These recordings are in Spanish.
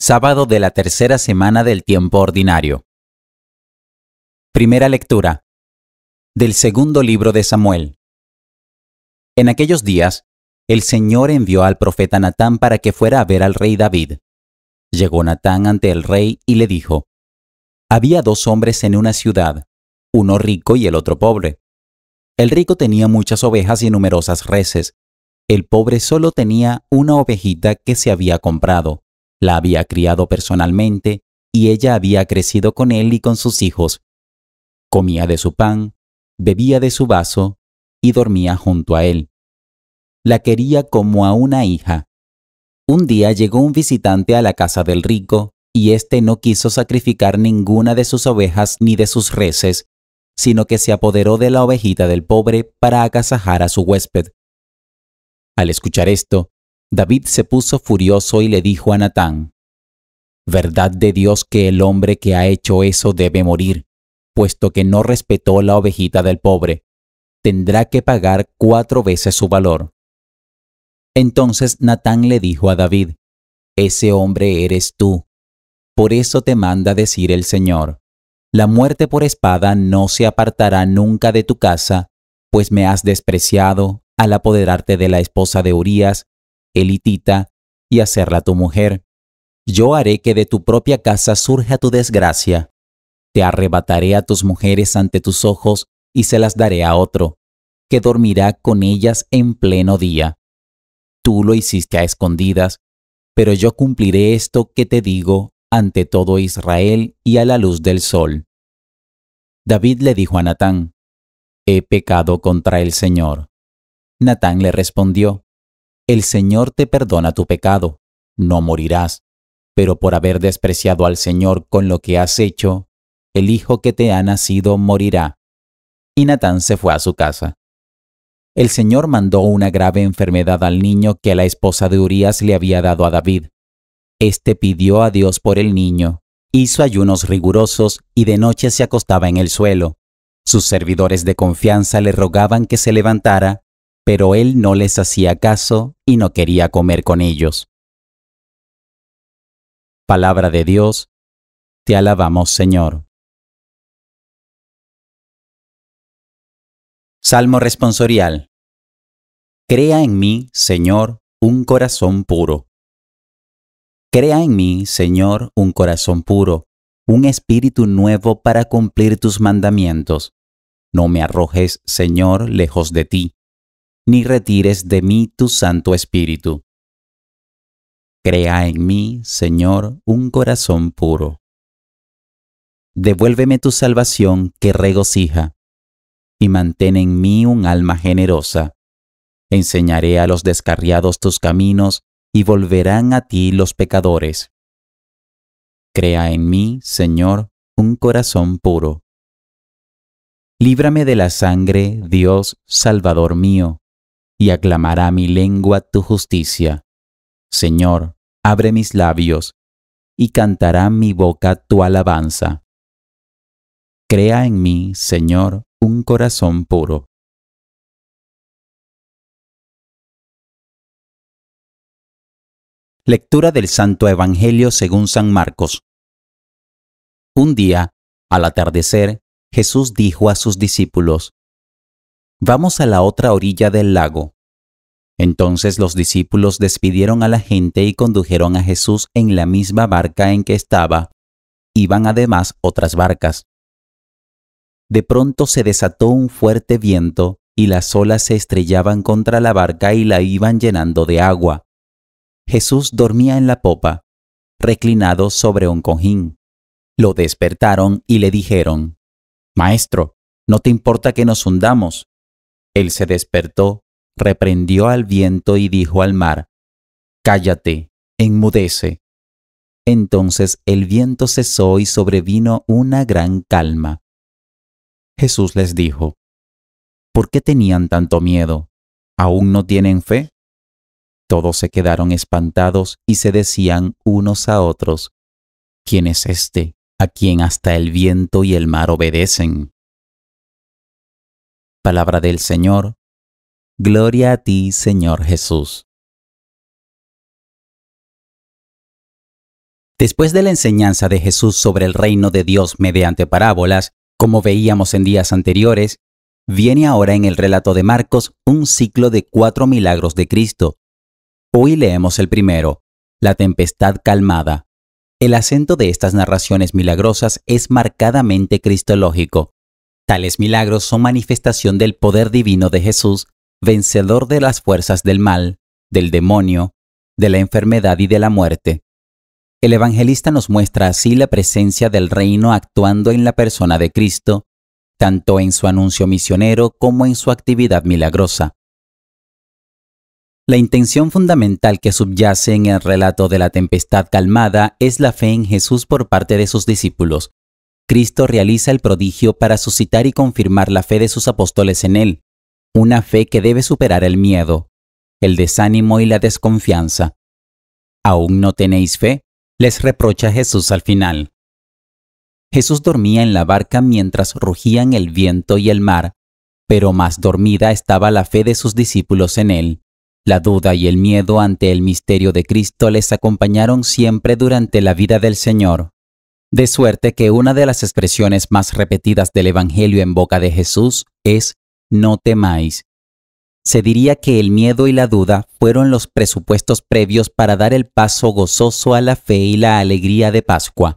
Sábado de la tercera semana del tiempo ordinario. Primera lectura. Del segundo libro de Samuel. En aquellos días, el Señor envió al profeta Natán para que fuera a ver al rey David. Llegó Natán ante el rey y le dijo, Había dos hombres en una ciudad, uno rico y el otro pobre. El rico tenía muchas ovejas y numerosas reces. El pobre solo tenía una ovejita que se había comprado. La había criado personalmente y ella había crecido con él y con sus hijos. Comía de su pan, bebía de su vaso y dormía junto a él. La quería como a una hija. Un día llegó un visitante a la casa del rico y éste no quiso sacrificar ninguna de sus ovejas ni de sus reses, sino que se apoderó de la ovejita del pobre para acasajar a su huésped. Al escuchar esto, David se puso furioso y le dijo a Natán, Verdad de Dios que el hombre que ha hecho eso debe morir, puesto que no respetó la ovejita del pobre. Tendrá que pagar cuatro veces su valor. Entonces Natán le dijo a David, Ese hombre eres tú. Por eso te manda decir el Señor, La muerte por espada no se apartará nunca de tu casa, pues me has despreciado al apoderarte de la esposa de Urías elitita, y hacerla tu mujer. Yo haré que de tu propia casa surja tu desgracia. Te arrebataré a tus mujeres ante tus ojos y se las daré a otro, que dormirá con ellas en pleno día. Tú lo hiciste a escondidas, pero yo cumpliré esto que te digo ante todo Israel y a la luz del sol. David le dijo a Natán, He pecado contra el Señor. Natán le respondió, el Señor te perdona tu pecado, no morirás. Pero por haber despreciado al Señor con lo que has hecho, el hijo que te ha nacido morirá. Y Natán se fue a su casa. El Señor mandó una grave enfermedad al niño que la esposa de Urías le había dado a David. Este pidió a Dios por el niño, hizo ayunos rigurosos y de noche se acostaba en el suelo. Sus servidores de confianza le rogaban que se levantara pero él no les hacía caso y no quería comer con ellos. Palabra de Dios, te alabamos Señor. Salmo responsorial. Crea en mí, Señor, un corazón puro. Crea en mí, Señor, un corazón puro, un espíritu nuevo para cumplir tus mandamientos. No me arrojes, Señor, lejos de ti ni retires de mí tu Santo Espíritu. Crea en mí, Señor, un corazón puro. Devuélveme tu salvación que regocija, y mantén en mí un alma generosa. Enseñaré a los descarriados tus caminos, y volverán a ti los pecadores. Crea en mí, Señor, un corazón puro. Líbrame de la sangre, Dios, Salvador mío, y aclamará mi lengua tu justicia. Señor, abre mis labios, y cantará mi boca tu alabanza. Crea en mí, Señor, un corazón puro. Lectura del Santo Evangelio según San Marcos. Un día, al atardecer, Jesús dijo a sus discípulos, Vamos a la otra orilla del lago. Entonces los discípulos despidieron a la gente y condujeron a Jesús en la misma barca en que estaba. Iban además otras barcas. De pronto se desató un fuerte viento, y las olas se estrellaban contra la barca y la iban llenando de agua. Jesús dormía en la popa, reclinado sobre un cojín. Lo despertaron y le dijeron, Maestro, ¿no te importa que nos hundamos? Él se despertó, reprendió al viento y dijo al mar, Cállate, enmudece. Entonces el viento cesó y sobrevino una gran calma. Jesús les dijo, ¿Por qué tenían tanto miedo? ¿Aún no tienen fe? Todos se quedaron espantados y se decían unos a otros, ¿quién es este a quien hasta el viento y el mar obedecen? palabra del Señor. Gloria a ti, Señor Jesús. Después de la enseñanza de Jesús sobre el reino de Dios mediante parábolas, como veíamos en días anteriores, viene ahora en el relato de Marcos un ciclo de cuatro milagros de Cristo. Hoy leemos el primero, la tempestad calmada. El acento de estas narraciones milagrosas es marcadamente cristológico. Tales milagros son manifestación del poder divino de Jesús, vencedor de las fuerzas del mal, del demonio, de la enfermedad y de la muerte. El evangelista nos muestra así la presencia del reino actuando en la persona de Cristo, tanto en su anuncio misionero como en su actividad milagrosa. La intención fundamental que subyace en el relato de la tempestad calmada es la fe en Jesús por parte de sus discípulos, Cristo realiza el prodigio para suscitar y confirmar la fe de sus apóstoles en Él, una fe que debe superar el miedo, el desánimo y la desconfianza. ¿Aún no tenéis fe? les reprocha Jesús al final. Jesús dormía en la barca mientras rugían el viento y el mar, pero más dormida estaba la fe de sus discípulos en él. La duda y el miedo ante el misterio de Cristo les acompañaron siempre durante la vida del Señor. De suerte que una de las expresiones más repetidas del Evangelio en boca de Jesús es no temáis. Se diría que el miedo y la duda fueron los presupuestos previos para dar el paso gozoso a la fe y la alegría de Pascua.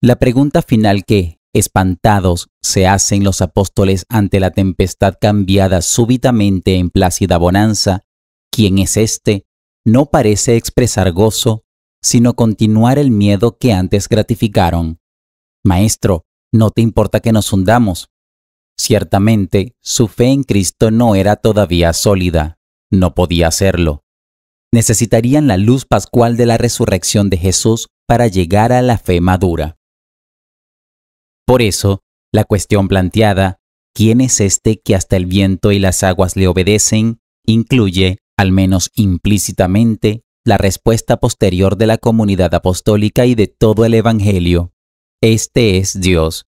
La pregunta final que, espantados, se hacen los apóstoles ante la tempestad cambiada súbitamente en plácida bonanza, ¿quién es este? no parece expresar gozo, sino continuar el miedo que antes gratificaron. Maestro, no te importa que nos hundamos. Ciertamente, su fe en Cristo no era todavía sólida, no podía serlo. Necesitarían la luz pascual de la resurrección de Jesús para llegar a la fe madura. Por eso, la cuestión planteada, ¿quién es este que hasta el viento y las aguas le obedecen? incluye, al menos implícitamente, la respuesta posterior de la comunidad apostólica y de todo el Evangelio. Este es Dios.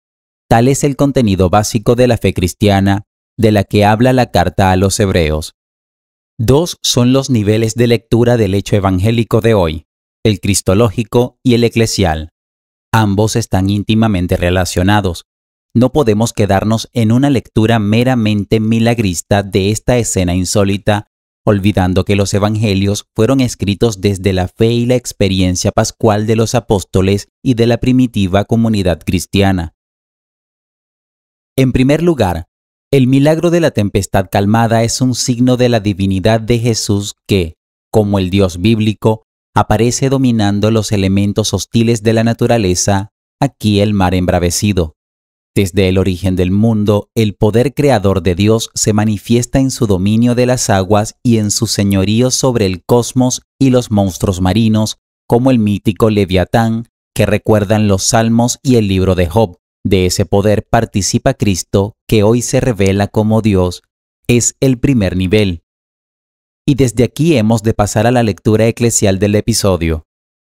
Tal es el contenido básico de la fe cristiana, de la que habla la carta a los hebreos. Dos son los niveles de lectura del hecho evangélico de hoy, el cristológico y el eclesial. Ambos están íntimamente relacionados. No podemos quedarnos en una lectura meramente milagrista de esta escena insólita olvidando que los evangelios fueron escritos desde la fe y la experiencia pascual de los apóstoles y de la primitiva comunidad cristiana. En primer lugar, el milagro de la tempestad calmada es un signo de la divinidad de Jesús que, como el Dios bíblico, aparece dominando los elementos hostiles de la naturaleza, aquí el mar embravecido. Desde el origen del mundo, el poder creador de Dios se manifiesta en su dominio de las aguas y en su señorío sobre el cosmos y los monstruos marinos, como el mítico Leviatán, que recuerdan los Salmos y el libro de Job. De ese poder participa Cristo, que hoy se revela como Dios. Es el primer nivel. Y desde aquí hemos de pasar a la lectura eclesial del episodio.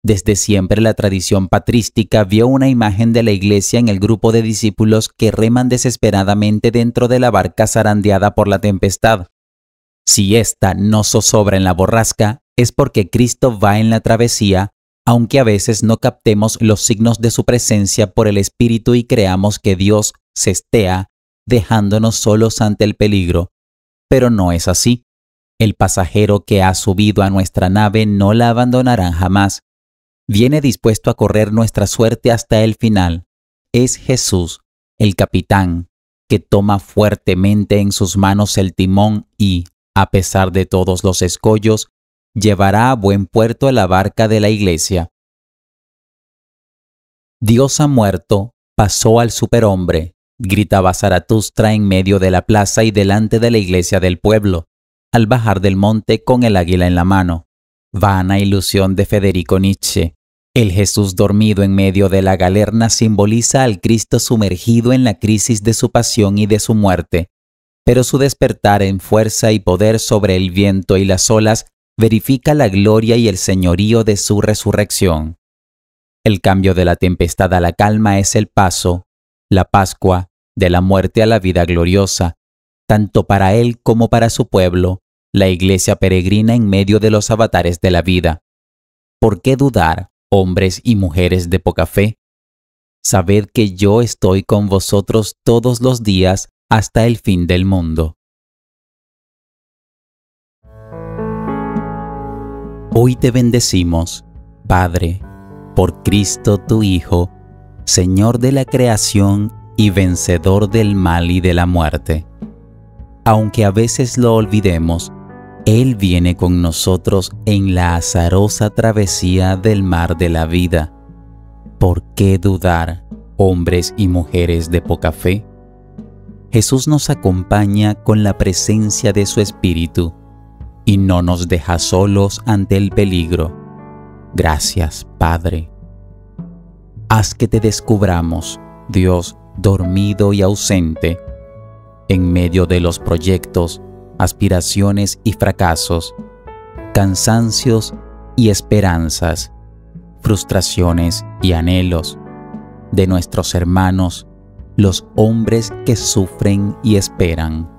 Desde siempre la tradición patrística vio una imagen de la iglesia en el grupo de discípulos que reman desesperadamente dentro de la barca zarandeada por la tempestad. Si ésta no zozobra en la borrasca, es porque Cristo va en la travesía, aunque a veces no captemos los signos de su presencia por el Espíritu y creamos que Dios cestea, dejándonos solos ante el peligro. Pero no es así. El pasajero que ha subido a nuestra nave no la abandonará jamás viene dispuesto a correr nuestra suerte hasta el final. Es Jesús, el capitán, que toma fuertemente en sus manos el timón y, a pesar de todos los escollos, llevará a buen puerto a la barca de la iglesia. Dios ha muerto, pasó al superhombre, gritaba Zaratustra en medio de la plaza y delante de la iglesia del pueblo, al bajar del monte con el águila en la mano. Vana ilusión de Federico Nietzsche. El Jesús dormido en medio de la galerna simboliza al Cristo sumergido en la crisis de su pasión y de su muerte, pero su despertar en fuerza y poder sobre el viento y las olas verifica la gloria y el señorío de su resurrección. El cambio de la tempestad a la calma es el paso, la Pascua, de la muerte a la vida gloriosa, tanto para él como para su pueblo, la iglesia peregrina en medio de los avatares de la vida. ¿Por qué dudar? hombres y mujeres de poca fe. Sabed que yo estoy con vosotros todos los días hasta el fin del mundo. Hoy te bendecimos, Padre, por Cristo tu Hijo, Señor de la creación y vencedor del mal y de la muerte. Aunque a veces lo olvidemos, él viene con nosotros en la azarosa travesía del mar de la vida. ¿Por qué dudar, hombres y mujeres de poca fe? Jesús nos acompaña con la presencia de su Espíritu y no nos deja solos ante el peligro. Gracias, Padre. Haz que te descubramos, Dios, dormido y ausente, en medio de los proyectos, aspiraciones y fracasos, cansancios y esperanzas, frustraciones y anhelos de nuestros hermanos, los hombres que sufren y esperan.